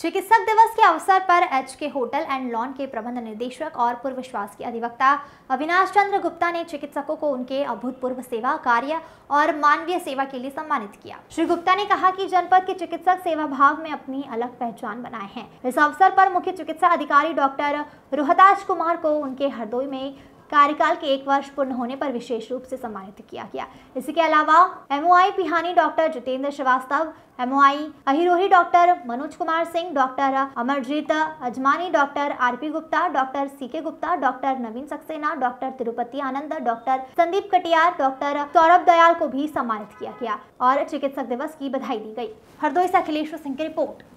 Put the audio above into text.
चिकित्सक दिवस के अवसर पर एच के होटल एंड लॉन के प्रबंध निदेशक और पूर्व स्वास्थ्य अधिवक्ता अविनाश चंद्र गुप्ता ने चिकित्सकों को उनके अभूतपूर्व सेवा कार्य और मानवीय सेवा के लिए सम्मानित किया श्री गुप्ता ने कहा कि जनपद के चिकित्सक सेवा भाव में अपनी अलग पहचान बनाए हैं इस अवसर पर मुख्य चिकित्सा अधिकारी डॉक्टर रोहताज कुमार को उनके हरदोई में कार्यकाल के एक वर्ष पूर्ण होने पर विशेष रूप से सम्मानित किया गया इसके अलावा MOI Pihani doctor Jitendra Srivastava MOI Ahirori doctor Manoj Kumar Singh doctor Amarjeet Ajmani doctor P Gupta doctor C K Gupta doctor Naveen Saxena doctor Tirupati Anand doctor Sandeep Katiyar doctor Saurabh Dayal को भी सम्मानित किया गया और चिकित्सक दिवस की बधाई दी गई हरदोई से अखिलेश्वर सिंह की रिपोर्ट